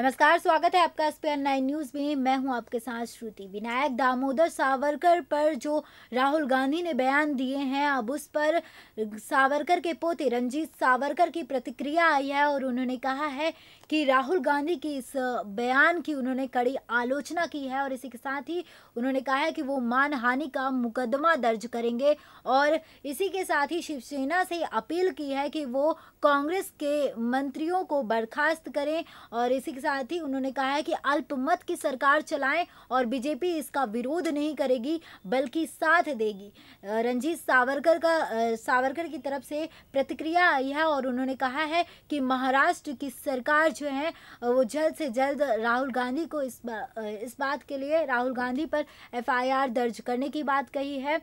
नमस्कार स्वागत है आपका एसपीएन नाइन न्यूज़ में मैं हूं आपके साथ श्रुति विनायक दामोदर सावरकर पर जो राहुल गांधी ने बयान दिए हैं अब उस पर सावरकर के पोते रंजीत सावरकर की प्रतिक्रिया आई है और उन्होंने कहा है कि राहुल गांधी की इस बयान की उन्होंने कड़ी आलोचना की है और इसी के साथ ही उन्होंने कहा है कि वो मानहानि का मुकदमा दर्ज करेंगे और इसी के साथ ही शिवसेना से अपील की है कि वो कांग्रेस के मंत्रियों को बर्खास्त करें और इसी के साथ साथ थी उन्होंने कहा है कि अल्पमत की सरकार चलाएं और बीजेपी इसका विरोध नहीं करेगी बल्कि साथ देगी रंजीत सावरकर का सावरकर की तरफ से प्रतिक्रिया आई है और उन्होंने कहा है कि महाराष्ट्र की सरकार जो है वो जल्द से जल्द राहुल गांधी को इस बा, इस बात के लिए राहुल गांधी पर एफ दर्ज करने की बात कही है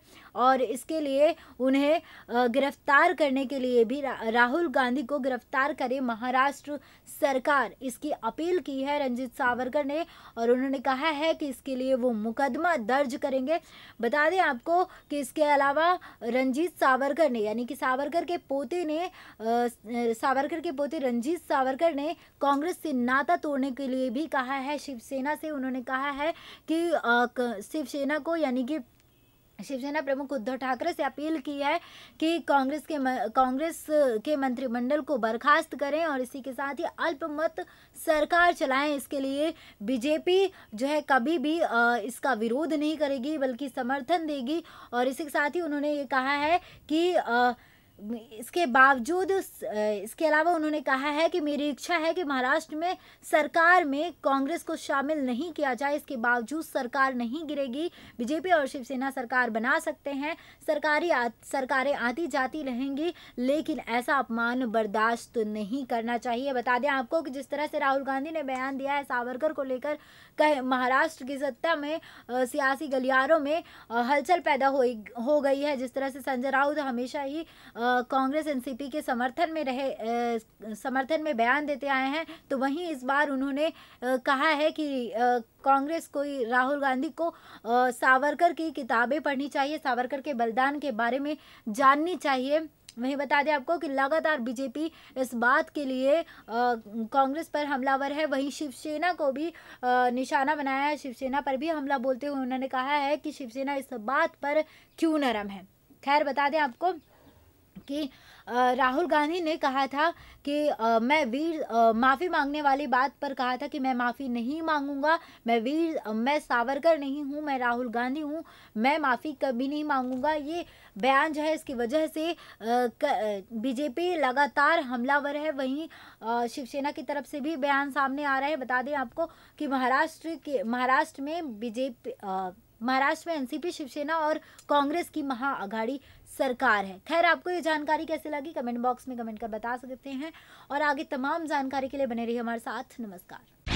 और इसके लिए उन्हें गिरफ्तार करने के लिए भी रा, राहुल गांधी को गिरफ्तार करे महाराष्ट्र सरकार इसकी अपील अपील की है रंजीत सावरकर ने और उन्होंने कहा है कि इसके लिए वो मुकदमा दर्ज करेंगे बता दें आपको कि इसके अलावा रंजीत सावरकर ने यानी कि सावरकर के पोते ने आ, सावरकर के पोते रंजीत सावरकर ने कांग्रेस से नाता तोड़ने के लिए भी कहा है शिवसेना से उन्होंने कहा है कि शिवसेना को यानी कि शिवसेना प्रमुख उद्धव ठाकरे से अपील की है कि कांग्रेस के कांग्रेस के मंत्रिमंडल को बर्खास्त करें और इसी के साथ ही अल्पमत सरकार चलाएं इसके लिए बीजेपी जो है कभी भी इसका विरोध नहीं करेगी बल्कि समर्थन देगी और इसी के साथ ही उन्होंने ये कहा है कि इसके बावजूद इसके अलावा उन्होंने कहा है कि मेरी इच्छा है कि महाराष्ट्र में सरकार में कांग्रेस को शामिल नहीं किया जाए इसके बावजूद सरकार नहीं गिरेगी बीजेपी और शिवसेना सरकार बना सकते हैं सरकारी आ, सरकारें आती जाती रहेंगी लेकिन ऐसा अपमान बर्दाश्त तो नहीं करना चाहिए बता दें आपको कि जिस तरह से राहुल गांधी ने बयान दिया है सावरकर को लेकर कहे महाराष्ट्र की सत्ता में आ, सियासी गलियारों में हलचल पैदा हो, हो गई है जिस तरह से संजय राउत हमेशा ही कांग्रेस एनसीपी के समर्थन में रहे समर्थन में बयान देते आए हैं तो वहीं इस बार उन्होंने कहा है कि कांग्रेस को राहुल गांधी को सावरकर की किताबें पढ़नी चाहिए सावरकर के बलिदान के बारे में जाननी चाहिए वहीं बता दें आपको कि लगातार बीजेपी इस बात के लिए कांग्रेस पर हमलावर है वहीं शिवसेना को भी आ, निशाना बनाया है शिवसेना पर भी हमला बोलते हुए उन्होंने कहा है कि शिवसेना इस बात पर क्यों नरम है खैर बता दें आपको कि राहुल गांधी ने कहा था कि मैं वीर माफ़ी मांगने वाली बात पर कहा था कि मैं माफ़ी नहीं मांगूंगा मैं वीर मैं सावरकर नहीं हूँ मैं राहुल गांधी हूँ मैं माफ़ी कभी नहीं मांगूंगा ये बयान जो है इसकी वजह से बीजेपी लगातार हमलावर है वहीं शिवसेना की तरफ से भी बयान सामने आ रहा है बता दें आपको कि महाराष्ट्र के महाराष्ट्र में बीजेपी महाराष्ट्र में एनसीपी शिवसेना और कांग्रेस की महाअघाड़ी सरकार है खैर आपको ये जानकारी कैसे लगी कमेंट बॉक्स में कमेंट कर बता सकते हैं और आगे तमाम जानकारी के लिए बने रहिए हमारे साथ नमस्कार